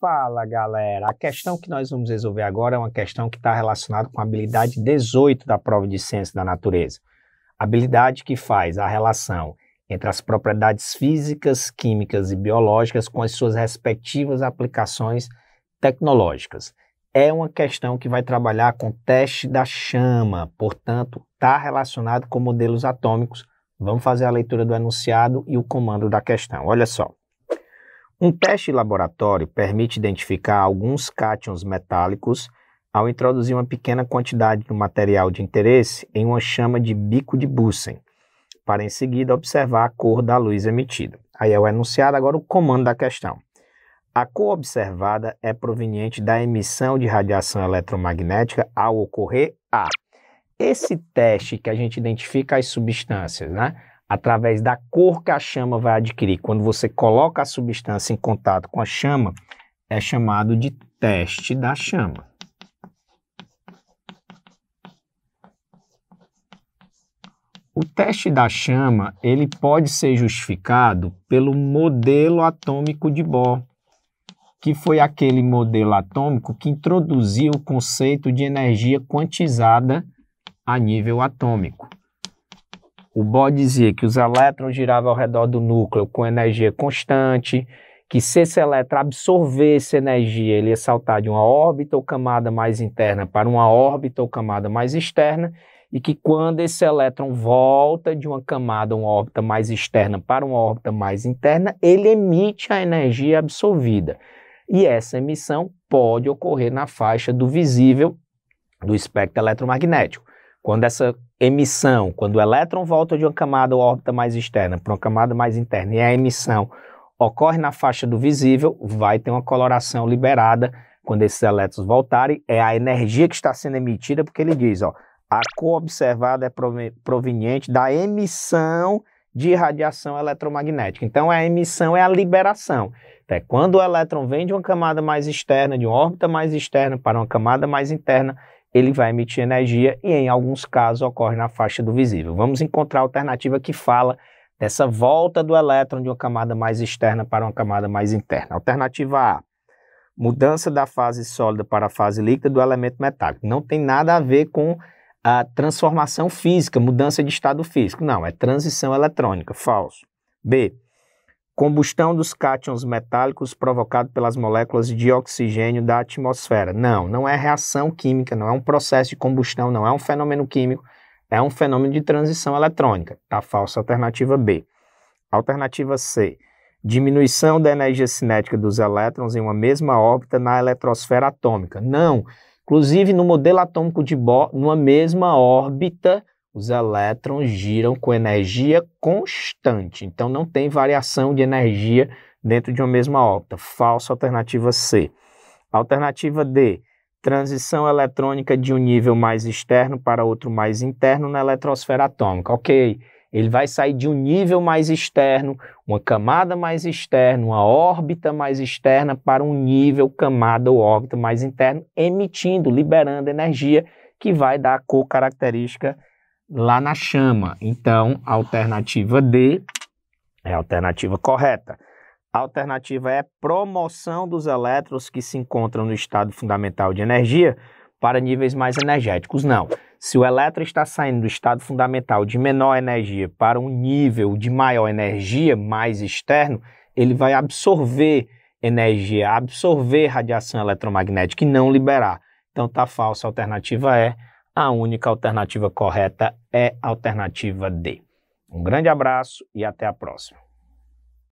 Fala galera, a questão que nós vamos resolver agora é uma questão que está relacionada com a habilidade 18 da prova de ciência da natureza. Habilidade que faz a relação entre as propriedades físicas, químicas e biológicas com as suas respectivas aplicações tecnológicas. É uma questão que vai trabalhar com teste da chama, portanto, está relacionado com modelos atômicos. Vamos fazer a leitura do enunciado e o comando da questão. Olha só. Um teste laboratório permite identificar alguns cátions metálicos ao introduzir uma pequena quantidade do material de interesse em uma chama de bico de Bunsen, para em seguida observar a cor da luz emitida. Aí é o enunciado, agora o comando da questão. A cor observada é proveniente da emissão de radiação eletromagnética ao ocorrer a. Esse teste que a gente identifica as substâncias, né? através da cor que a chama vai adquirir. Quando você coloca a substância em contato com a chama, é chamado de teste da chama. O teste da chama, ele pode ser justificado pelo modelo atômico de Bohr, que foi aquele modelo atômico que introduziu o conceito de energia quantizada a nível atômico. O Bohr dizia que os elétrons giravam ao redor do núcleo com energia constante, que se esse elétron absorvesse energia, ele ia saltar de uma órbita ou camada mais interna para uma órbita ou camada mais externa, e que quando esse elétron volta de uma camada, uma órbita mais externa para uma órbita mais interna, ele emite a energia absorvida. E essa emissão pode ocorrer na faixa do visível do espectro eletromagnético. Quando essa emissão, quando o elétron volta de uma camada ou órbita mais externa para uma camada mais interna e a emissão ocorre na faixa do visível, vai ter uma coloração liberada quando esses elétrons voltarem. É a energia que está sendo emitida, porque ele diz, ó, a cor observada é proveniente da emissão de radiação eletromagnética. Então, a emissão é a liberação. Então, é quando o elétron vem de uma camada mais externa, de uma órbita mais externa para uma camada mais interna, ele vai emitir energia e, em alguns casos, ocorre na faixa do visível. Vamos encontrar a alternativa que fala dessa volta do elétron de uma camada mais externa para uma camada mais interna. Alternativa A, mudança da fase sólida para a fase líquida do elemento metálico. Não tem nada a ver com a transformação física, mudança de estado físico. Não, é transição eletrônica. Falso. B, combustão dos cátions metálicos provocado pelas moléculas de oxigênio da atmosfera. Não, não é reação química, não é um processo de combustão, não é um fenômeno químico, é um fenômeno de transição eletrônica. A tá? falsa alternativa B. Alternativa C. Diminuição da energia cinética dos elétrons em uma mesma órbita na eletrosfera atômica. Não. Inclusive, no modelo atômico de Bohr, numa mesma órbita, os elétrons giram com energia constante, então não tem variação de energia dentro de uma mesma órbita. Falsa alternativa C. Alternativa D. Transição eletrônica de um nível mais externo para outro mais interno na eletrosfera atômica. Ok, ele vai sair de um nível mais externo, uma camada mais externa, uma órbita mais externa para um nível, camada ou órbita mais interno, emitindo, liberando energia que vai dar a cor característica lá na chama. Então, a alternativa D é a alternativa correta. A alternativa é promoção dos elétrons que se encontram no estado fundamental de energia para níveis mais energéticos. Não. Se o elétron está saindo do estado fundamental de menor energia para um nível de maior energia, mais externo, ele vai absorver energia, absorver radiação eletromagnética e não liberar. Então tá falsa. A alternativa é a única alternativa correta é a alternativa D. Um grande abraço e até a próxima.